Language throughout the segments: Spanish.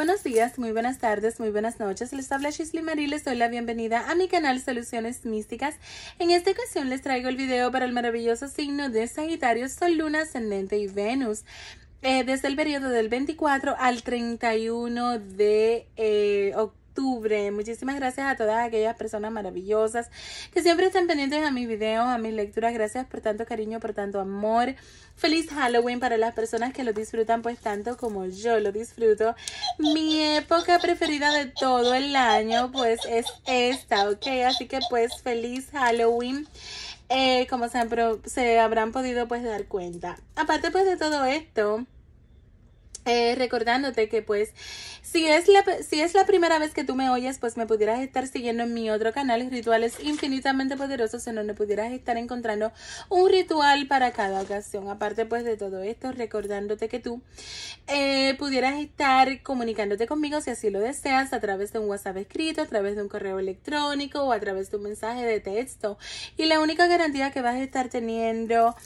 buenos días, muy buenas tardes, muy buenas noches. Les habla Shisley Marie, les doy la bienvenida a mi canal Soluciones Místicas. En esta ocasión les traigo el video para el maravilloso signo de Sagitario, Sol, Luna, Ascendente y Venus. Eh, desde el periodo del 24 al 31 de eh, octubre Muchísimas gracias a todas aquellas personas maravillosas que siempre están pendientes a mis videos, a mis lecturas. Gracias por tanto cariño, por tanto amor. Feliz Halloween para las personas que lo disfrutan pues tanto como yo lo disfruto. Mi época preferida de todo el año pues es esta, ¿ok? Así que pues feliz Halloween. Eh, como se, se habrán podido pues dar cuenta. Aparte pues de todo esto, eh, recordándote que pues si es, la, si es la primera vez que tú me oyes, pues me pudieras estar siguiendo en mi otro canal, Rituales Infinitamente Poderosos, en donde pudieras estar encontrando un ritual para cada ocasión. Aparte pues de todo esto, recordándote que tú eh, pudieras estar comunicándote conmigo si así lo deseas a través de un WhatsApp escrito, a través de un correo electrónico o a través de un mensaje de texto. Y la única garantía que vas a estar teniendo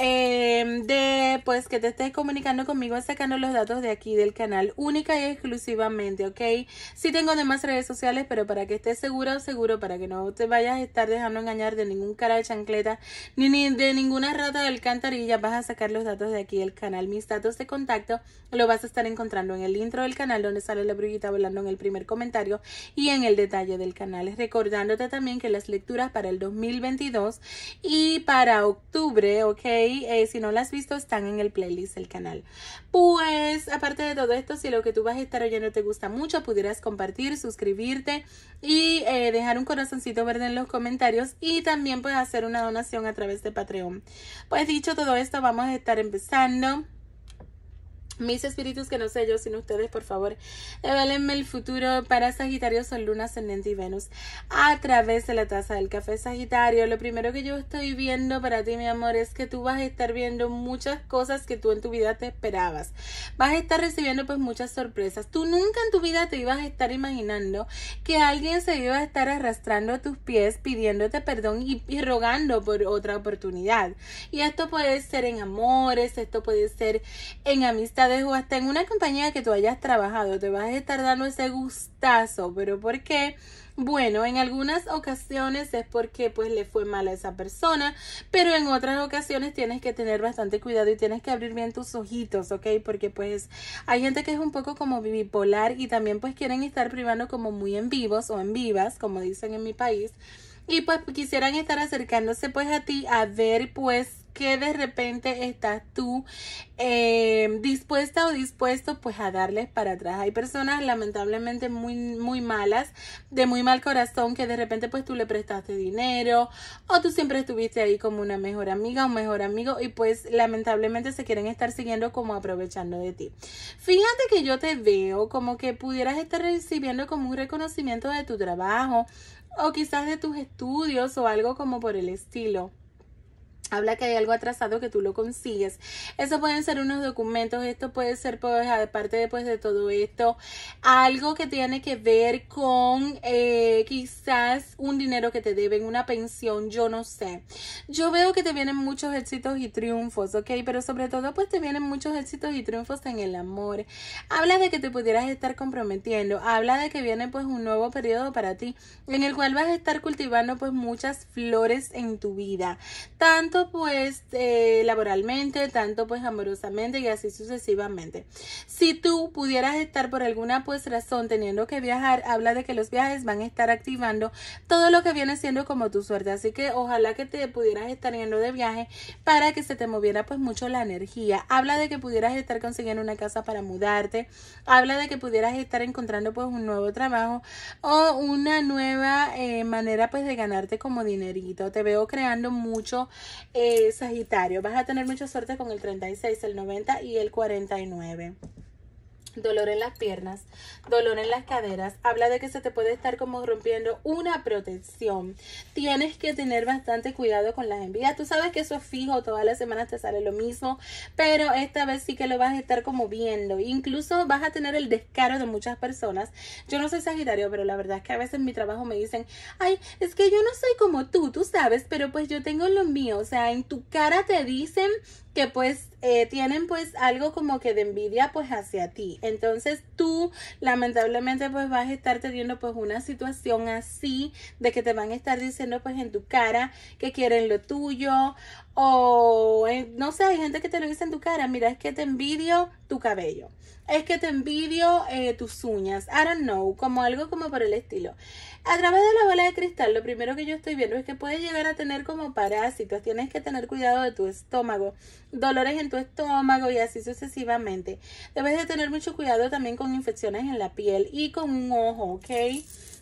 Em, de pues que te estés comunicando conmigo sacando los datos de aquí del canal única y exclusivamente, ¿ok? si tengo demás redes sociales, pero para que estés seguro, seguro, para que no te vayas a estar dejando engañar de ningún cara de chancleta, ni, ni de ninguna rata de alcantarilla, vas a sacar los datos de aquí del canal. Mis datos de contacto lo vas a estar encontrando en el intro del canal, donde sale la brujita volando en el primer comentario y en el detalle del canal. Recordándote también que las lecturas para el 2022 y para octubre, ¿ok? Eh, si no las has visto, están en el playlist del canal. Pues, aparte de todo esto, si lo que tú vas a estar oyendo te gusta mucho, pudieras compartir, suscribirte y eh, dejar un corazoncito verde en los comentarios y también puedes hacer una donación a través de Patreon. Pues dicho todo esto, vamos a estar empezando. Mis espíritus, que no sé yo, sino ustedes, por favor, develenme el futuro para Sagitario, Sol, Luna, Ascendente y Venus. A través de la taza del café Sagitario, lo primero que yo estoy viendo para ti, mi amor, es que tú vas a estar viendo muchas cosas que tú en tu vida te esperabas. Vas a estar recibiendo pues muchas sorpresas. Tú nunca en tu vida te ibas a estar imaginando que alguien se iba a estar arrastrando a tus pies pidiéndote perdón y, y rogando por otra oportunidad. Y esto puede ser en amores, esto puede ser en amistad o hasta en una compañía que tú hayas trabajado, te vas a estar dando ese gustazo, pero ¿por qué? Bueno, en algunas ocasiones es porque pues le fue mal a esa persona, pero en otras ocasiones tienes que tener bastante cuidado y tienes que abrir bien tus ojitos, ¿ok? Porque pues hay gente que es un poco como bipolar y también pues quieren estar privando como muy en vivos o en vivas, como dicen en mi país, y pues quisieran estar acercándose pues a ti a ver pues que de repente estás tú em, dispuesta o dispuesto pues a darles para atrás. Hay personas lamentablemente muy, muy malas, de muy mal corazón, que de repente pues tú le prestaste dinero o tú siempre estuviste ahí como una mejor amiga o mejor amigo y pues lamentablemente se quieren estar siguiendo como aprovechando de ti. Fíjate que yo te veo como que pudieras estar recibiendo como un reconocimiento de tu trabajo o quizás de tus estudios o algo como por el estilo habla que hay algo atrasado que tú lo consigues. Eso pueden ser unos documentos, esto puede ser pues aparte después de todo esto, algo que tiene que ver con eh, quizás un dinero que te deben, una pensión, yo no sé. Yo veo que te vienen muchos éxitos y triunfos, ¿ok? Pero sobre todo pues te vienen muchos éxitos y triunfos en el amor. Habla de que te pudieras estar comprometiendo, habla de que viene pues un nuevo periodo para ti en el cual vas a estar cultivando pues muchas flores en tu vida. Tanto pues eh, laboralmente, tanto pues amorosamente y así sucesivamente. Si tú pudieras estar por alguna pues razón teniendo que viajar, habla de que los viajes van a estar activando todo lo que viene siendo como tu suerte. Así que ojalá que te pudieras estar yendo de viaje para que se te moviera pues mucho la energía. Habla de que pudieras estar consiguiendo una casa para mudarte. Habla de que pudieras estar encontrando pues un nuevo trabajo o una nueva eh, manera pues de ganarte como dinerito. Te veo creando mucho eh, Sagitario, vas a tener mucha suerte con el 36, el 90 y el 49 dolor en las piernas, dolor en las caderas. Habla de que se te puede estar como rompiendo una protección. Tienes que tener bastante cuidado con las envidias. Tú sabes que eso es fijo, todas las semanas te sale lo mismo, pero esta vez sí que lo vas a estar como viendo. Incluso vas a tener el descaro de muchas personas. Yo no soy Sagitario, pero la verdad es que a veces en mi trabajo me dicen, ay, es que yo no soy como tú, tú sabes, pero pues yo tengo lo mío. O sea, en tu cara te dicen que pues eh, tienen pues algo como que de envidia pues hacia ti. Entonces tú lamentablemente pues vas a estar teniendo pues una situación así de que te van a estar diciendo pues en tu cara que quieren lo tuyo o eh, no sé, hay gente que te lo dice en tu cara, mira, es que te envidio tu cabello, es que te envidio eh, tus uñas, I don't know, como algo como por el estilo. A través de la bola de cristal, lo primero que yo estoy viendo es que puedes llegar a tener como parásitos, tienes que tener cuidado de tu estómago, dolores en tu estómago y así sucesivamente. Debes de tener mucho cuidado cuidado también con infecciones en la piel y con un ojo, ¿ok?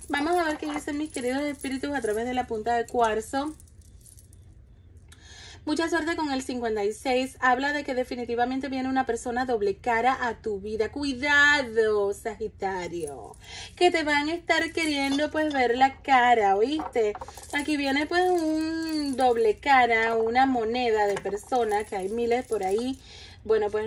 Vamos a ver qué dicen mis queridos espíritus a través de la punta de cuarzo. Mucha suerte con el 56. Habla de que definitivamente viene una persona doble cara a tu vida. Cuidado, Sagitario. Que te van a estar queriendo pues ver la cara, ¿oíste? Aquí viene pues un doble cara, una moneda de personas. que hay miles por ahí. Bueno, pues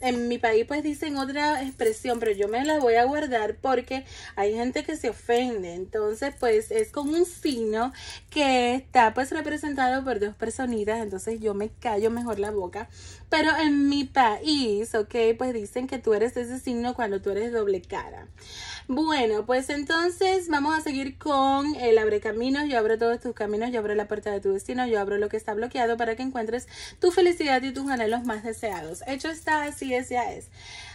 en mi país pues dicen otra expresión, pero yo me la voy a guardar porque hay gente que se ofende. Entonces pues es con un signo que está pues representado por dos personitas, entonces yo me callo mejor la boca. Pero en mi país, ok, pues dicen que tú eres ese signo cuando tú eres doble cara. Bueno, pues entonces vamos a seguir con el abre caminos. Yo abro todos tus caminos, yo abro la puerta de tu destino, yo abro lo que está bloqueado para que encuentres tu felicidad y tus anhelos más deseados. Hecho está así es, ya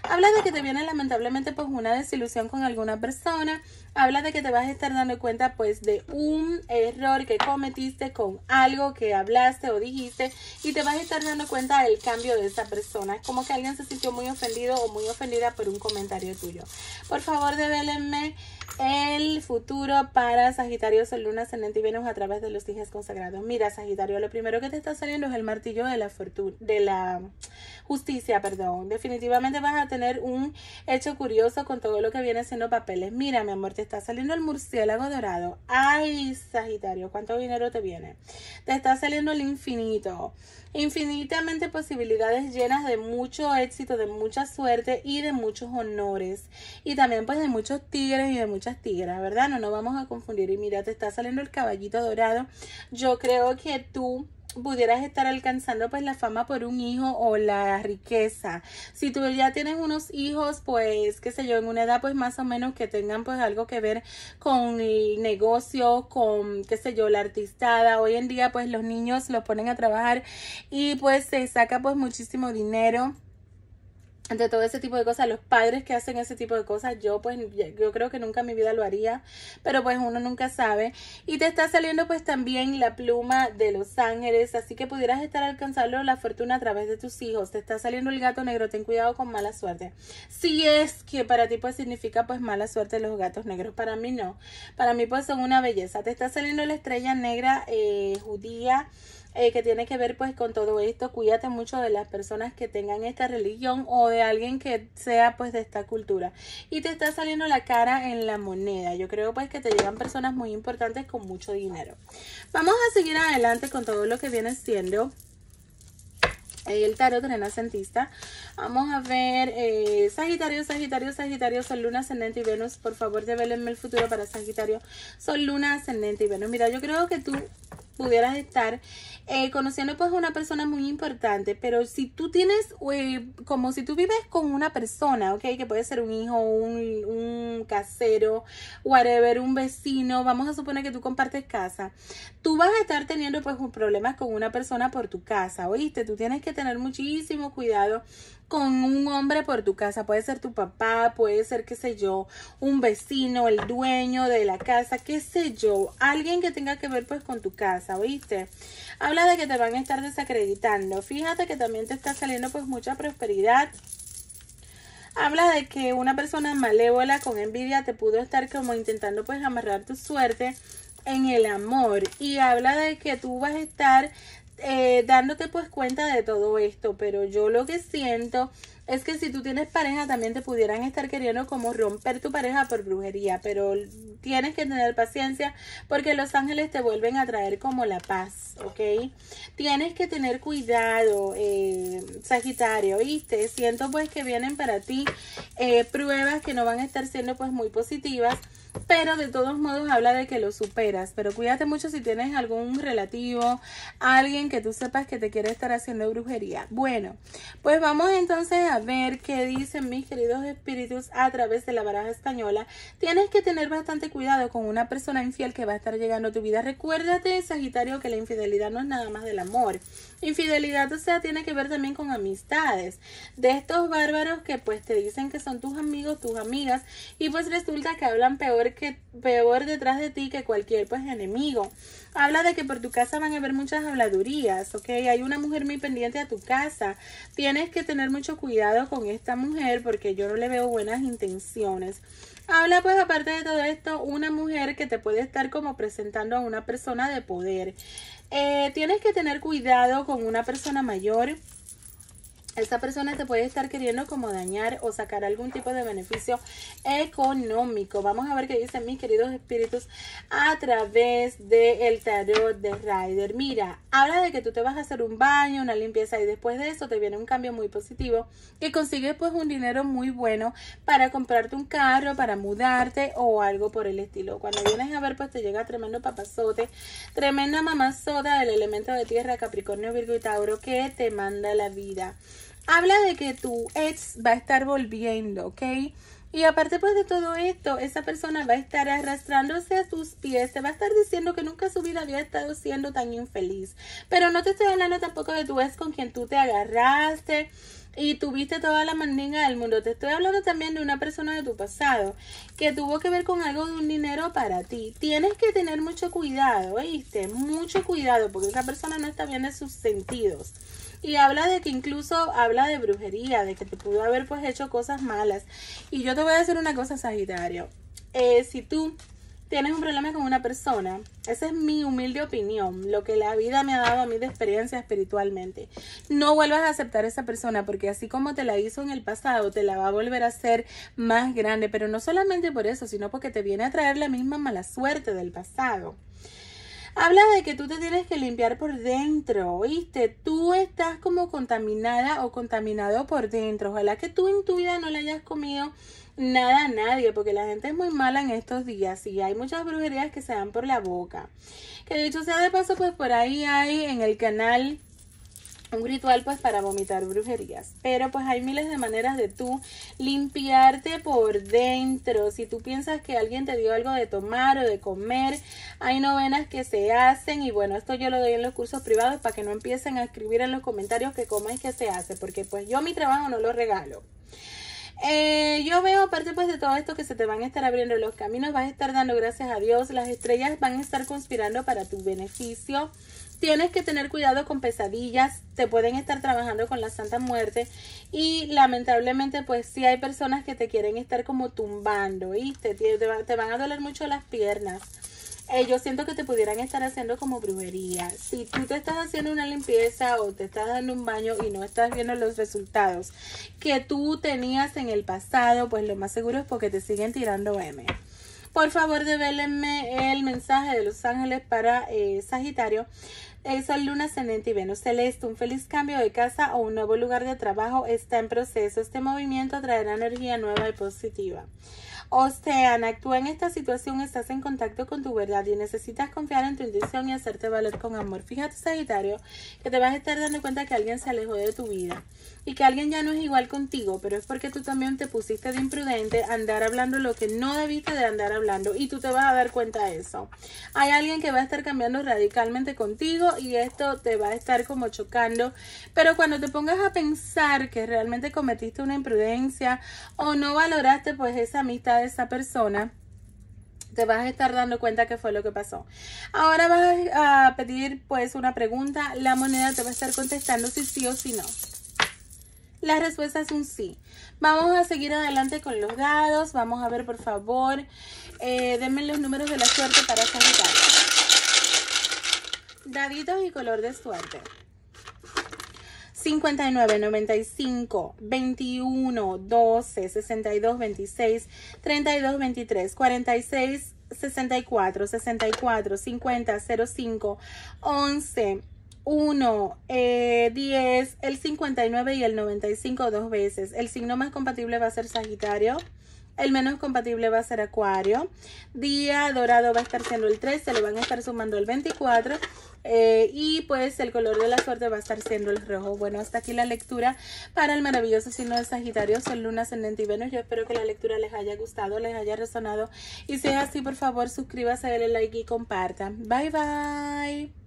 Habla de que te viene lamentablemente pues una desilusión con alguna persona habla de que te vas a estar dando cuenta pues de un error que cometiste con algo que hablaste o dijiste y te vas a estar dando cuenta del cambio de esa persona. Es como que alguien se sintió muy ofendido o muy ofendida por un comentario tuyo. Por favor, devélenme el futuro para Sagitario, Sol, Luna, Ascendente y Venus a través de los hijos consagrados. Mira, Sagitario, lo primero que te está saliendo es el martillo de la fortuna, de la justicia, perdón. Definitivamente vas a tener un hecho curioso con todo lo que viene siendo papeles. Mira, mi amor, te está saliendo el murciélago dorado. Ay, Sagitario, ¿cuánto dinero te viene? Te está saliendo el infinito. Infinitamente posibilidades llenas de mucho éxito, de mucha suerte y de muchos honores. Y también pues de muchos tigres y de muchas tigras, ¿verdad? No nos vamos a confundir. Y mira, te está saliendo el caballito dorado. Yo creo que tú pudieras estar alcanzando pues la fama por un hijo o la riqueza. Si tú ya tienes unos hijos, pues qué sé yo, en una edad pues más o menos que tengan pues algo que ver con el negocio, con qué sé yo, la artistada. Hoy en día pues los niños los ponen a trabajar y pues se saca pues muchísimo dinero de todo ese tipo de cosas, los padres que hacen ese tipo de cosas, yo pues yo creo que nunca en mi vida lo haría, pero pues uno nunca sabe. Y te está saliendo pues también la pluma de los ángeles, así que pudieras estar alcanzando la fortuna a través de tus hijos. Te está saliendo el gato negro, ten cuidado con mala suerte. Si es que para ti pues significa pues mala suerte los gatos negros, para mí no. Para mí pues son una belleza. Te está saliendo la estrella negra eh, judía eh, que tiene que ver pues con todo esto. Cuídate mucho de las personas que tengan esta religión o de alguien que sea pues de esta cultura. Y te está saliendo la cara en la moneda. Yo creo pues que te llegan personas muy importantes con mucho dinero. Vamos a seguir adelante con todo lo que viene siendo el tarot renacentista. Vamos a ver eh, Sagitario, Sagitario, Sagitario, Sol, Luna, Ascendente y Venus. Por favor, develenme el futuro para Sagitario, Sol, Luna, Ascendente y Venus. Mira, yo creo que tú pudieras estar eh, conociendo pues una persona muy importante, pero si tú tienes, eh, como si tú vives con una persona, ¿ok? Que puede ser un hijo, un, un casero, whatever, un vecino, vamos a suponer que tú compartes casa, tú vas a estar teniendo pues problemas con una persona por tu casa, ¿oíste? Tú tienes que tener muchísimo cuidado con un hombre por tu casa, puede ser tu papá, puede ser, qué sé yo, un vecino, el dueño de la casa, qué sé yo, alguien que tenga que ver pues con tu casa. ¿oíste? Habla de que te van a estar desacreditando. Fíjate que también te está saliendo pues mucha prosperidad. Habla de que una persona malévola con envidia te pudo estar como intentando pues amarrar tu suerte en el amor. Y habla de que tú vas a estar eh, dándote pues cuenta de todo esto, pero yo lo que siento es que si tú tienes pareja también te pudieran estar queriendo como romper tu pareja por brujería, pero tienes que tener paciencia porque los ángeles te vuelven a traer como la paz, ¿ok? Tienes que tener cuidado, eh, Sagitario, ¿viste? Siento pues que vienen para ti eh, pruebas que no van a estar siendo pues muy positivas pero de todos modos habla de que lo superas. Pero cuídate mucho si tienes algún relativo, alguien que tú sepas que te quiere estar haciendo brujería. Bueno, pues vamos entonces a ver qué dicen mis queridos espíritus a través de la baraja española. Tienes que tener bastante cuidado con una persona infiel que va a estar llegando a tu vida. Recuérdate, Sagitario, que la infidelidad no es nada más del amor. Infidelidad, o sea, tiene que ver también con amistades. De estos bárbaros que pues te dicen que son tus amigos, tus amigas, y pues resulta que hablan peor que, peor detrás de ti que cualquier pues enemigo. Habla de que por tu casa van a haber muchas habladurías, ¿ok? Hay una mujer muy pendiente a tu casa. Tienes que tener mucho cuidado con esta mujer porque yo no le veo buenas intenciones. Habla pues aparte de todo esto, una mujer que te puede estar como presentando a una persona de poder. Eh, tienes que tener cuidado con una persona mayor esta persona te puede estar queriendo como dañar o sacar algún tipo de beneficio económico. Vamos a ver qué dicen mis queridos espíritus a través del tarot de Rider. Mira, habla de que tú te vas a hacer un baño, una limpieza y después de eso te viene un cambio muy positivo que consigues pues un dinero muy bueno para comprarte un carro, para mudarte o algo por el estilo. Cuando vienes a ver pues te llega tremendo papazote, tremenda mamazota del elemento de tierra Capricornio, Virgo y Tauro que te manda la vida habla de que tu ex va a estar volviendo, ¿ok? Y aparte pues de todo esto, esa persona va a estar arrastrándose a tus pies, te va a estar diciendo que nunca su vida había estado siendo tan infeliz. Pero no te estoy hablando tampoco de tu ex con quien tú te agarraste y tuviste toda la mandinga del mundo. Te estoy hablando también de una persona de tu pasado que tuvo que ver con algo de un dinero para ti. Tienes que tener mucho cuidado, ¿oíste? Mucho cuidado porque esa persona no está bien de sus sentidos y habla de que incluso habla de brujería, de que te pudo haber pues hecho cosas malas. Y yo te voy a decir una cosa, Sagitario. Eh, si tú tienes un problema con una persona, esa es mi humilde opinión, lo que la vida me ha dado a mí de experiencia espiritualmente. No vuelvas a aceptar a esa persona porque así como te la hizo en el pasado, te la va a volver a hacer más grande, pero no solamente por eso, sino porque te viene a traer la misma mala suerte del pasado. Habla de que tú te tienes que limpiar por dentro, ¿oíste? Tú estás como contaminada o contaminado por dentro. Ojalá que tú en tu vida no le hayas comido nada a nadie, porque la gente es muy mala en estos días y hay muchas brujerías que se dan por la boca. Que dicho sea de paso, pues por ahí hay en el canal un ritual pues para vomitar brujerías. Pero pues hay miles de maneras de tú limpiarte por dentro. Si tú piensas que alguien te dio algo de tomar o de comer, hay novenas que se hacen y bueno, esto yo lo doy en los cursos privados para que no empiecen a escribir en los comentarios que cómo es que se hace, porque pues yo mi trabajo no lo regalo. Eh, yo veo, aparte pues de todo esto, que se te van a estar abriendo los caminos, vas a estar dando gracias a Dios, las estrellas van a estar conspirando para tu beneficio. Tienes que tener cuidado con pesadillas, te pueden estar trabajando con la Santa Muerte y lamentablemente pues sí hay personas que te quieren estar como tumbando, ¿viste? te van a doler mucho las piernas eh, yo siento que te pudieran estar haciendo como brujería. Si tú te estás haciendo una limpieza o te estás dando un baño y no estás viendo los resultados que tú tenías en el pasado, pues lo más seguro es porque te siguen tirando M. Por favor, devélenme el mensaje de Los Ángeles para eh, Sagitario. Esa eh, luna ascendente y Venus celeste, un feliz cambio de casa o un nuevo lugar de trabajo está en proceso. Este movimiento traerá energía nueva y positiva. Ana, actúa en esta situación, estás en contacto con tu verdad y necesitas confiar en tu intuición y hacerte valer con amor. Fíjate, Sagitario, que te vas a estar dando cuenta que alguien se alejó de tu vida y que alguien ya no es igual contigo, pero es porque tú también te pusiste de imprudente andar hablando lo que no debiste de andar hablando y tú te vas a dar cuenta de eso. Hay alguien que va a estar cambiando radicalmente contigo y esto te va a estar como chocando, pero cuando te pongas a pensar que realmente cometiste una imprudencia o no valoraste pues esa amistad de esa persona, te vas a estar dando cuenta que fue lo que pasó. Ahora vas a pedir pues una pregunta, la moneda te va a estar contestando si sí o si no. La respuesta es un sí. Vamos a seguir adelante con los dados. Vamos a ver, por favor. Eh, denme los números de la suerte para Sagitario. Daditos y color de suerte. 59, 95, 21, 12, 62, 26, 32, 23, 46, 64, 64, 50, 05, 11, 1, 10, eh, el 59 y el 95 dos veces. El signo más compatible va a ser Sagitario. El menos compatible va a ser Acuario. Día dorado va a estar siendo el 13. se le van a estar sumando el 24. Eh, y pues el color de la suerte va a estar siendo el rojo. Bueno, hasta aquí la lectura para el maravilloso signo de Sagitario, Son Luna, Ascendente y Venus. Yo espero que la lectura les haya gustado, les haya resonado. Y si es así, por favor, suscríbase, denle like y compartan. Bye, bye.